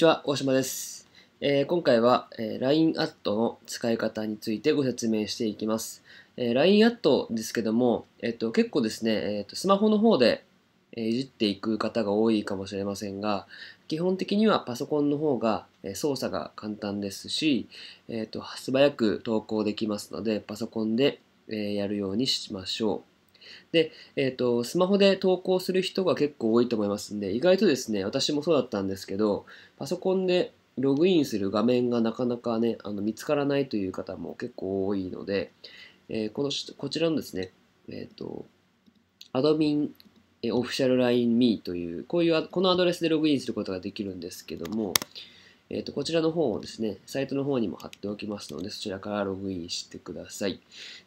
こんにちは、大島です。えー、今回は、えー、LINE アットの使い方についてご説明していきます。えー、LINE アットですけども、えっと、結構ですね、えっと、スマホの方で、えいじっていく方が多いかもしれませんが、基本的にはパソコンの方が、え操作が簡単ですし、えっと、素早く投稿できますので、パソコンで、えやるようにしましょう。で、えっ、ー、と、スマホで投稿する人が結構多いと思いますんで、意外とですね、私もそうだったんですけど、パソコンでログインする画面がなかなかね、あの見つからないという方も結構多いので、えー、このこちらのですね、えっ、ー、と、アドミンオフィシャル LINE Me という、こういう、このアドレスでログインすることができるんですけども、えっ、ー、と、こちらの方をですね、サイトの方にも貼っておきますので、そちらからログインしてください。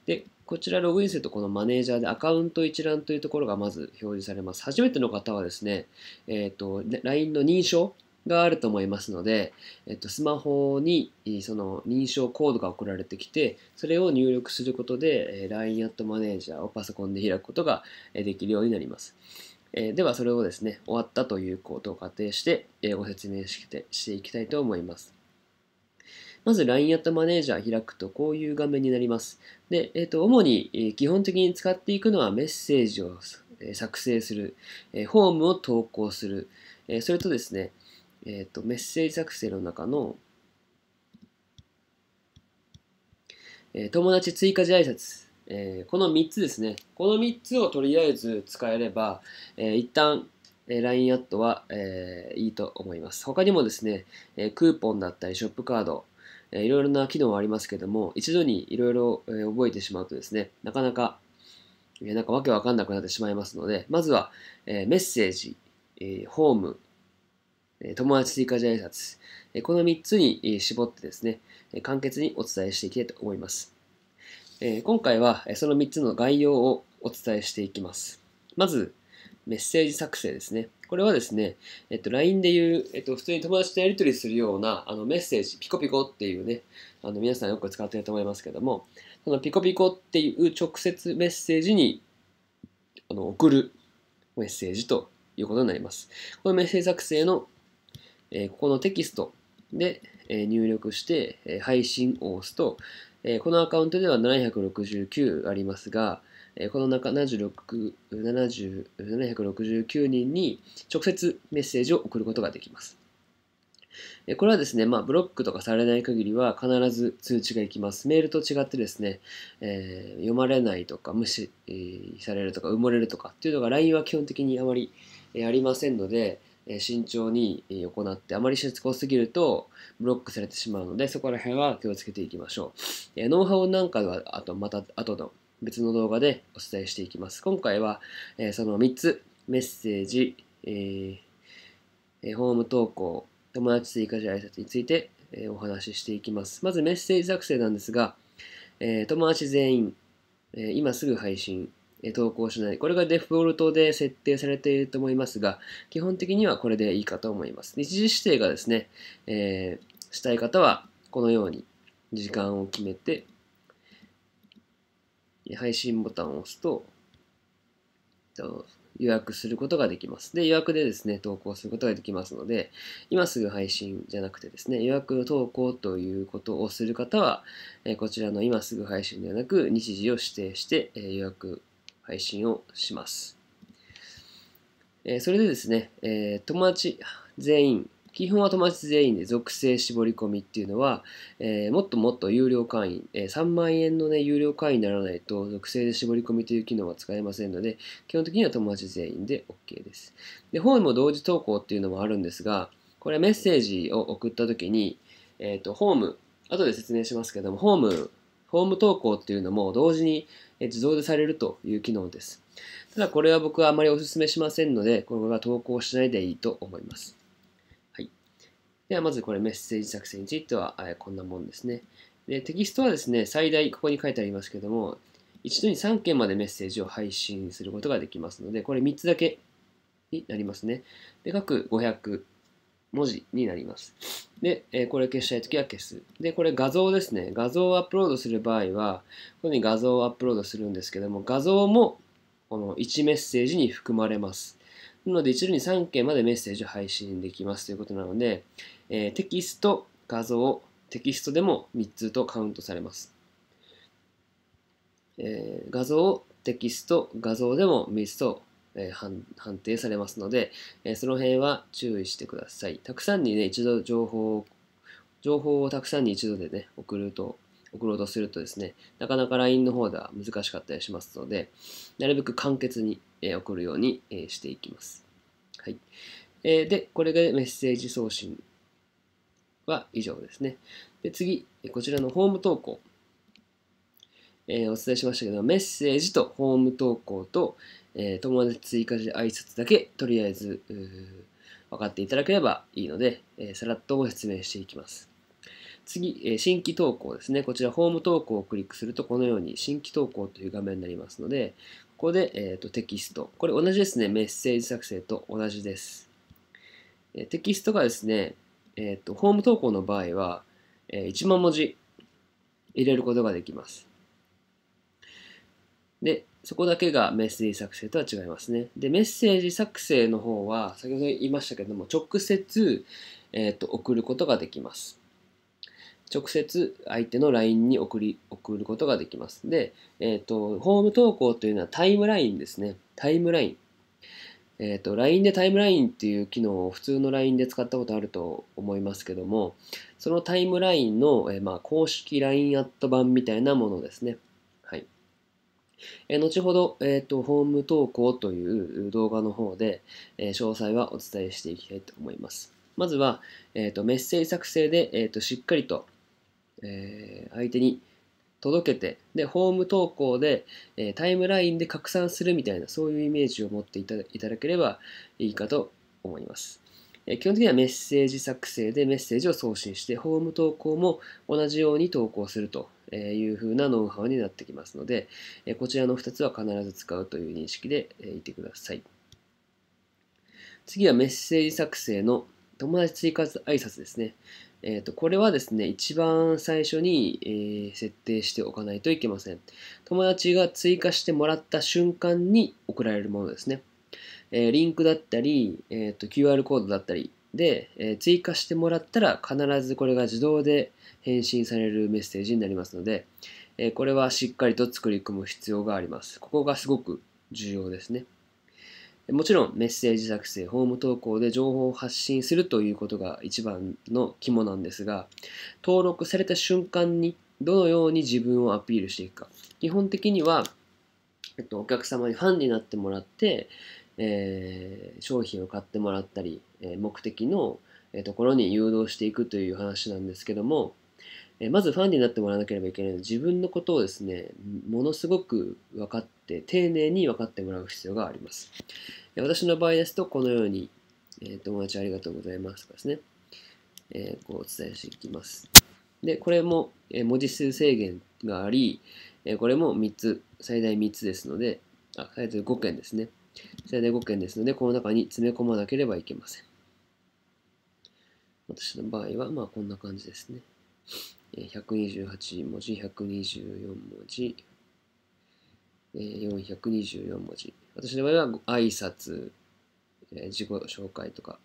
で、こちらログインすると、このマネージャーでアカウント一覧というところがまず表示されます。初めての方はですね、えっ、ー、と、LINE の認証があると思いますので、えっと、スマホにその認証コードが送られてきて、それを入力することで、LINE アットマネージャーをパソコンで開くことができるようになります。えではそれをですね、終わったということを仮定して、えご説明してしていきたいと思います。まず LINE アットマネージャー開くとこういう画面になります。で、えっ、ー、と、主に基本的に使っていくのはメッセージを作成する、フォームを投稿する、それとですね、えっ、ー、と、メッセージ作成の中の友達追加時挨拶えー、この3つですね。この3つをとりあえず使えれば、えー、一旦、えー、LINE アットは、えー、いいと思います。他にもですね、えー、クーポンだったりショップカード、えー、いろいろな機能はありますけども、一度にいろいろ、えー、覚えてしまうとですね、なかなか、えー、なんかわけわかんなくなってしまいますので、まずは、えー、メッセージ、えー、ホーム、友達追加時挨拶この3つに絞ってですね簡潔にお伝えしていきたいと思いますえ今回はその3つの概要をお伝えしていきます。まず、メッセージ作成ですね。これはですね、えっと、LINE で言う、えっと、普通に友達とやり取りするようなあのメッセージ、ピコピコっていうね、あの皆さんよく使ってると思いますけども、そのピコピコっていう直接メッセージにあの送るメッセージということになります。このメッセージ作成の、えここのテキストで、え入力して、え配信を押すと、えー、このアカウントでは769ありますが、えー、この中76 7 769人に直接メッセージを送ることができます。えー、これはですね、まあ、ブロックとかされない限りは必ず通知がいきます。メールと違ってですね、え読まれないとか無視、されるとか埋もれるとかっていうのが LINE は基本的にあまり、えありませんので、慎重に行ってあまりしつこすぎるとブロックされてしまうのでそこら辺は気をつけていきましょうノウハウなんかはあとまた後の別の動画でお伝えしていきます今回はその3つメッセージ、えー、ホーム投稿友達追加時挨拶についてお話ししていきますまずメッセージ作成なんですが友達全員今すぐ配信投稿しない。これがデフォルトで設定されていると思いますが、基本的にはこれでいいかと思います。日時指定がですね、えー、したい方は、このように時間を決めて、配信ボタンを押すと、予約することができます。で、予約でですね、投稿することができますので、今すぐ配信じゃなくてですね、予約投稿ということをする方は、こちらの今すぐ配信ではなく、日時を指定して予約配信をします。えそれでですね、え友達全員、基本は友達全員で属性絞り込みっていうのは、えー、もっともっと有料会員、えー、3万円のね、有料会員にならないと、属性で絞り込みという機能は使えませんので、基本的には友達全員で OK です。で、本も同時投稿っていうのもあるんですが、これはメッセージを送った時に、えっ、ー、と、ホーム、後で説明しますけども、ホームホーム投稿っていうのも同時に自動でされるという機能です。ただこれは僕はあまりお勧めしませんので、これは投稿しないでいいと思います。はい。ではまずこれメッセージ作成についてはこんなもんですね。でテキストはですね、最大、ここに書いてありますけども、一度に3件までメッセージを配信することができますので、これ3つだけになりますね。で、各500文字になります。で、えこれ消したいときは消す。で、これ画像ですね。画像をアップロードする場合は、ここに画像をアップロードするんですけども、画像もこの1メッセージに含まれます。なので、一度に3件までメッセージを配信できますということなので、えー、テキスト、画像、テキストでも3つとカウントされます。えー、画像、テキスト、画像でも3つとえー、判定されますので、えー、その辺は注意してください。たくさんにね、一度情報を、情報をたくさんに一度でね、送ると、送ろうとするとですね、なかなか LINE の方では難しかったりしますので、なるべく簡潔に、えー、送るように、えー、していきます。はい。えー、で、これがメッセージ送信は以上ですね。で、次、こちらのホーム投稿。えー、お伝えしましたけど、メッセージとホーム投稿と、えー、友達追加時で挨拶だけ、とりあえず、分かっていただければいいので、えー、さらっとご説明していきます。次、えー、新規投稿ですね。こちら、ホーム投稿をクリックすると、このように新規投稿という画面になりますので、ここで、えーと、テキスト。これ同じですね。メッセージ作成と同じです。えー、テキストがですね、えーと、ホーム投稿の場合は、え1万文字入れることができます。で、そこだけがメッセージ作成とは違いますね。で、メッセージ作成の方は、先ほど言いましたけども、直接、えーと、と送ることができます。直接相手の LINE に送り、送ることができます。で、えっ、ー、と、ホーム投稿というのはタイムラインですね。タイムライン。えっ、ー、と、LINE でタイムラインっていう機能を普通の LINE で使ったことあると思いますけども、そのタイムラインの、えー、まあ、公式 LINE アット版みたいなものですね。え後ほど、えっ、ー、と、ホーム投稿という動画の方で、えー、詳細はお伝えしていきたいと思います。まずは、えっ、と、メッセージ作成で、えっ、と、しっかりと、え相手に届けて、で、ホーム投稿で、えタイムラインで拡散するみたいな、そういうイメージを持っていただければいいかと思います。え基本的にはメッセージ作成でメッセージを送信して、ホーム投稿も同じように投稿するとえいう風なノウハウになってきますので、えこちらの2つは必ず使うという認識で、えいてください。次はメッセージ作成の友達追加挨拶ですね。えーと、これはですね、一番最初に、えー、設定しておかないといけません。友達が追加してもらった瞬間に送られるものですね。えー、リンクだったり、えーと、QR コードだったり、で、え追加してもらったら必ずこれが自動で返信されるメッセージになりますので、えこれはしっかりと作り組む必要があります。ここがすごく重要ですね。もちろんメッセージ作成、ホーム投稿で情報を発信するということが一番の肝なんですが、登録された瞬間にどのように自分をアピールしていくか。基本的には、えっと、お客様にファンになってもらって、えー、商品を買ってもらったり、目的のところに誘導していくという話なんですけどもまずファンになってもらわなければいけないので自分のことをですねものすごく分かって丁寧に分かってもらう必要があります私の場合ですとこのように「友達ありがとうございます」とかですねこうお伝えしていきますでこれも文字数制限がありこれも3つ最大3つですのであ最大5件ですね最大5件ですのでこの中に詰め込まなければいけません私の場合は、まあ、こんな感じですね。128文字、124文字、424文字。私の場合は、挨拶、自己紹介とか、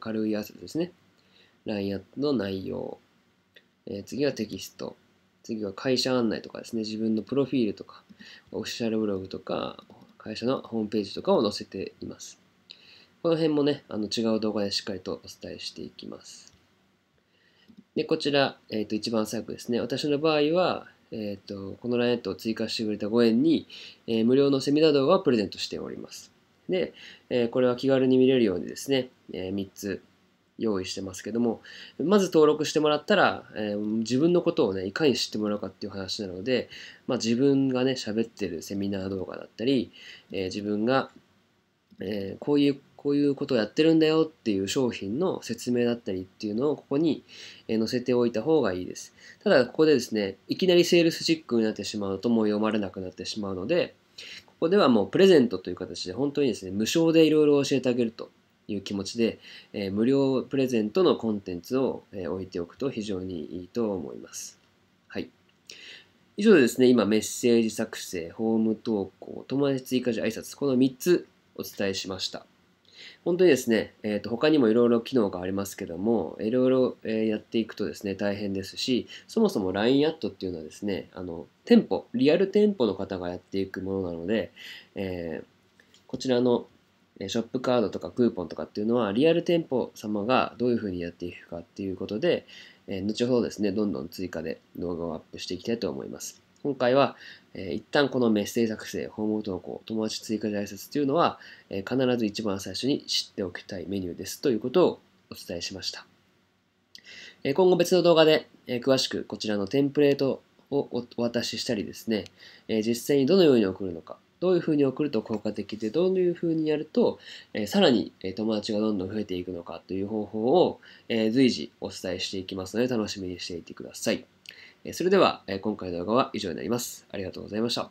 軽い挨拶ですね。LINE の内容。次はテキスト。次は会社案内とかですね。自分のプロフィールとか、オフィシャルブログとか、会社のホームページとかを載せています。この辺もね、あの違う動画でしっかりとお伝えしていきます。で、こちら、えっ、ー、と、一番最後ですね。私の場合は、えっ、ー、と、このラインアットを追加してくれたご縁に、えー、無料のセミナー動画をプレゼントしております。で、えー、これは気軽に見れるようにですね、えー、3つ用意してますけども、まず登録してもらったら、えー、自分のことをね、いかに知ってもらうかっていう話なので、まあ、自分がね、喋ってるセミナー動画だったり、えー、自分が、えー、こういうこういうことをやってるんだよっていう商品の説明だったりっていうのをここに載せておいた方がいいです。ただここでですね、いきなりセールスチックになってしまうともう読まれなくなってしまうので、ここではもうプレゼントという形で本当にですね、無償でいろいろ教えてあげるという気持ちで、え無料プレゼントのコンテンツを、え置いておくと非常にいいと思います。はい。以上でですね、今メッセージ作成、ホーム投稿、友達追加時挨拶、この3つお伝えしました。本当にですね、えー、と他にもいろいろ機能がありますけども、いろいろやっていくとですね、大変ですし、そもそも LINE アットっていうのはですね、あの店舗、リアル店舗の方がやっていくものなので、えー、こちらのショップカードとかクーポンとかっていうのは、リアル店舗様がどういうふうにやっていくかっていうことで、えー、後ほどですね、どんどん追加で動画をアップしていきたいと思います。今回は、えー、一旦このメッセージ作成、ホーム投稿、友達追加で挨拶というのは、えー、必ず一番最初に知っておきたいメニューですということをお伝えしました。えー、今後別の動画で、え詳しくこちらのテンプレートをお渡ししたりですね、え実際にどのように送るのか、どういうふうに送ると効果的で、どういうふうにやると、えさらに友達がどんどん増えていくのかという方法を、え随時お伝えしていきますので、楽しみにしていてください。それでは、今回の動画は以上になります。ありがとうございました。